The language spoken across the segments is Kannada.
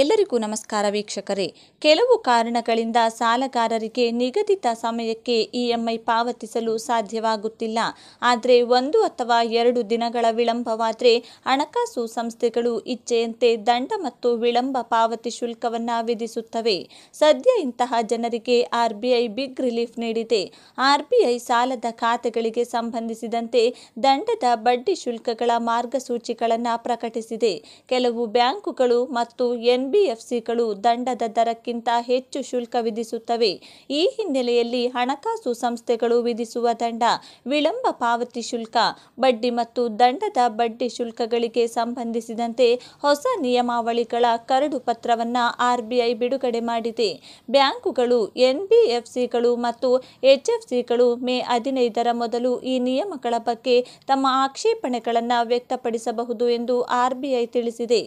ಎಲ್ಲರಿಗೂ ನಮಸ್ಕಾರ ವೀಕ್ಷಕರೇ ಕೆಲವು ಕಾರಣಗಳಿಂದ ಸಾಲಗಾರರಿಗೆ ನಿಗದಿತ ಸಮಯಕ್ಕೆ ಇಎಂಐ ಪಾವತಿಸಲು ಸಾಧ್ಯವಾಗುತ್ತಿಲ್ಲ ಆದರೆ ಒಂದು ಅಥವಾ ಎರಡು ದಿನಗಳ ವಿಳಂಬವಾದರೆ ಹಣಕಾಸು ಸಂಸ್ಥೆಗಳು ಇಚ್ಛೆಯಂತೆ ದಂಡ ಮತ್ತು ವಿಳಂಬ ಪಾವತಿ ಶುಲ್ಕವನ್ನು ವಿಧಿಸುತ್ತವೆ ಸದ್ಯ ಇಂತಹ ಜನರಿಗೆ ಆರ್ಬಿಐ ಬಿಗ್ ರಿಲೀಫ್ ನೀಡಿದೆ ಆರ್ಬಿಐ ಸಾಲದ ಖಾತೆಗಳಿಗೆ ಸಂಬಂಧಿಸಿದಂತೆ ದಂಡದ ಬಡ್ಡಿ ಶುಲ್ಕಗಳ ಮಾರ್ಗಸೂಚಿಗಳನ್ನು ಪ್ರಕಟಿಸಿದೆ ಕೆಲವು ಬ್ಯಾಂಕುಗಳು ಮತ್ತು ಎನ್ ಎನ್ಬಿಎಫ್ಸಿಗಳು ದಂಡದ ದರಕ್ಕಿಂತ ಹೆಚ್ಚು ಶುಲ್ಕ ವಿಧಿಸುತ್ತವೆ ಈ ಹಿನ್ನೆಲೆಯಲ್ಲಿ ಹಣಕಾಸು ಸಂಸ್ಥೆಗಳು ವಿಧಿಸುವ ದಂಡ ವಿಳಂಬ ಪಾವತಿ ಶುಲ್ಕ ಬಡ್ಡಿ ಮತ್ತು ದಂಡದ ಬಡ್ಡಿ ಶುಲ್ಕಗಳಿಗೆ ಸಂಬಂಧಿಸಿದಂತೆ ಹೊಸ ನಿಯಮಾವಳಿಗಳ ಕರಡು ಪತ್ರವನ್ನು ಆರ್ಬಿಐ ಬಿಡುಗಡೆ ಮಾಡಿದೆ ಬ್ಯಾಂಕುಗಳು ಎನ್ಬಿಎಫ್ಸಿಗಳು ಮತ್ತು ಎಚ್ಎಫ್ಸಿಗಳು ಮೇ ಹದಿನೈದರ ಮೊದಲು ಈ ನಿಯಮಗಳ ಬಗ್ಗೆ ತಮ್ಮ ಆಕ್ಷೇಪಣೆಗಳನ್ನು ವ್ಯಕ್ತಪಡಿಸಬಹುದು ಎಂದು ಆರ್ಬಿಐ ತಿಳಿಸಿದೆ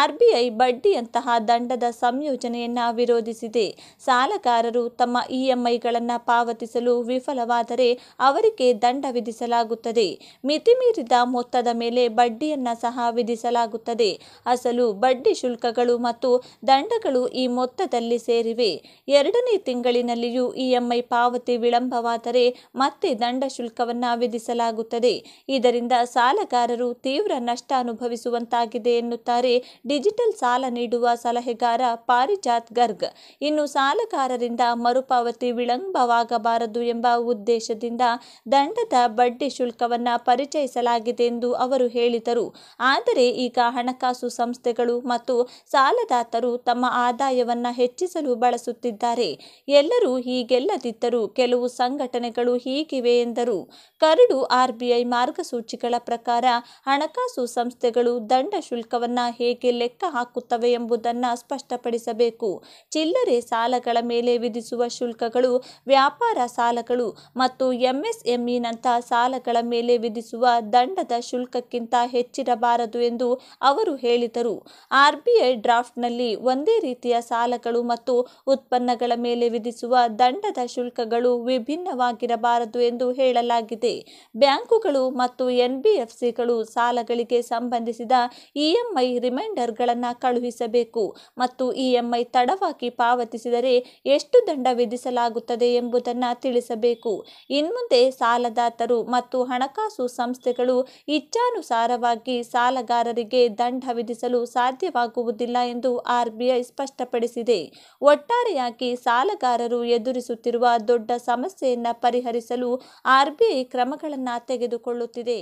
ಆರ್ಬಿಐ ಬಡ್ಡಿಯಂತ ದಂಡದ ಸಂಯೋಜನೆಯನ್ನ ವಿರೋಧಿಸಿದೆ ಸಾಲಗಾರರು ತಮ್ಮ ಇಎಂಐಗಳನ್ನು ಪಾವತಿಸಲು ವಿಫಲವಾದರೆ ಅವರಿಗೆ ದಂಡ ವಿಧಿಸಲಾಗುತ್ತದೆ ಮಿತಿಮೀರಿದ ಮೊತ್ತದ ಮೇಲೆ ಬಡ್ಡಿಯನ್ನ ಸಹ ವಿಧಿಸಲಾಗುತ್ತದೆ ಅಸಲು ಬಡ್ಡಿ ಶುಲ್ಕಗಳು ಮತ್ತು ದಂಡಗಳು ಈ ಮೊತ್ತದಲ್ಲಿ ಸೇರಿವೆ ಎರಡನೇ ತಿಂಗಳಿನಲ್ಲಿಯೂ ಇಎಂಐ ಪಾವತಿ ವಿಳಂಬವಾದರೆ ಮತ್ತೆ ದಂಡ ಶುಲ್ಕವನ್ನು ವಿಧಿಸಲಾಗುತ್ತದೆ ಇದರಿಂದ ಸಾಲಗಾರರು ತೀವ್ರ ನಷ್ಟ ಅನುಭವಿಸುವಂತಾಗಿದೆ ಎನ್ನುತ್ತಾರೆ ಡಿಜಿಟಲ್ ಸಾಲ ನೀಡುವ ಸಲಹೆಗಾರ ಪಾರಿಜಾತ್ ಗರ್ಗ್ ಇನ್ನು ಸಾಲಗಾರರಿಂದ ಮರುಪಾವತಿ ವಿಳಂಬವಾಗಬಾರದು ಎಂಬ ಉದ್ದೇಶದಿಂದ ದಂಡದ ಬಡ್ಡಿ ಶುಲ್ಕವನ್ನು ಪರಿಚಯಿಸಲಾಗಿದೆ ಎಂದು ಅವರು ಹೇಳಿದರು ಆದರೆ ಈಗ ಹಣಕಾಸು ಸಂಸ್ಥೆಗಳು ಮತ್ತು ಸಾಲದಾತರು ತಮ್ಮ ಆದಾಯವನ್ನು ಹೆಚ್ಚಿಸಲು ಬಳಸುತ್ತಿದ್ದಾರೆ ಎಲ್ಲರೂ ಹೀಗೆಲ್ಲದಿದ್ದರೂ ಕೆಲವು ಸಂಘಟನೆಗಳು ಹೀಗಿವೆ ಎಂದರು ಕರಡು ಆರ್ಬಿಐ ಮಾರ್ಗಸೂಚಿಗಳ ಪ್ರಕಾರ ಹಣಕಾಸು ಸಂಸ್ಥೆಗಳು ದಂಡ ಶುಲ್ಕವನ್ನು ಹೇಗೆ ಲೆಕ್ಕ ಹಾಕುತ್ತವೆ ಎಂಬ ಎಂಬುದನ್ನು ಸ್ಪಷ್ಟಪಡಿಸಬೇಕು ಚಿಲ್ಲರೆ ಸಾಲಗಳ ಮೇಲೆ ವಿಧಿಸುವ ಶುಲ್ಕಗಳು ವ್ಯಾಪಾರ ಸಾಲಗಳು ಮತ್ತು ಎಂಎಸ್ಎಂಇನಂತಹ ಸಾಲಗಳ ಮೇಲೆ ವಿಧಿಸುವ ದಂಡದ ಶುಲ್ಕಕ್ಕಿಂತ ಹೆಚ್ಚಿರಬಾರದು ಎಂದು ಅವರು ಹೇಳಿದರು ಆರ್ಬಿಐ ಡ್ರಾಫ್ಟ್ನಲ್ಲಿ ಒಂದೇ ರೀತಿಯ ಸಾಲಗಳು ಮತ್ತು ಉತ್ಪನ್ನಗಳ ಮೇಲೆ ವಿಧಿಸುವ ದಂಡದ ಶುಲ್ಕಗಳು ವಿಭಿನ್ನವಾಗಿರಬಾರದು ಎಂದು ಹೇಳಲಾಗಿದೆ ಬ್ಯಾಂಕುಗಳು ಮತ್ತು ಎನ್ಬಿಎಫ್ಸಿಗಳು ಸಾಲಗಳಿಗೆ ಸಂಬಂಧಿಸಿದ ಇಎಂಐ ರಿಮೈಂಡರ್ಗಳನ್ನು ಕಳುಹಿಸಬೇಕು ಮಾಡಬೇಕು ಮತ್ತು ಇಎಂಐ ತಡವಾಗಿ ಪಾವತಿಸಿದರೆ ಎಷ್ಟು ದಂಡ ವಿಧಿಸಲಾಗುತ್ತದೆ ಎಂಬುದನ್ನು ತಿಳಿಸಬೇಕು ಇನ್ಮುಂದೆ ಸಾಲದಾತರು ಮತ್ತು ಹಣಕಾಸು ಸಂಸ್ಥೆಗಳು ಇಚ್ಛಾನುಸಾರವಾಗಿ ಸಾಲಗಾರರಿಗೆ ದಂಡ ವಿಧಿಸಲು ಸಾಧ್ಯವಾಗುವುದಿಲ್ಲ ಎಂದು ಆರ್ಬಿಐ ಸ್ಪಷ್ಟಪಡಿಸಿದೆ ಒಟ್ಟಾರೆಯಾಗಿ ಸಾಲಗಾರರು ಎದುರಿಸುತ್ತಿರುವ ದೊಡ್ಡ ಸಮಸ್ಯೆಯನ್ನು ಪರಿಹರಿಸಲು ಆರ್ಬಿಐ ಕ್ರಮಗಳನ್ನು ತೆಗೆದುಕೊಳ್ಳುತ್ತಿದೆ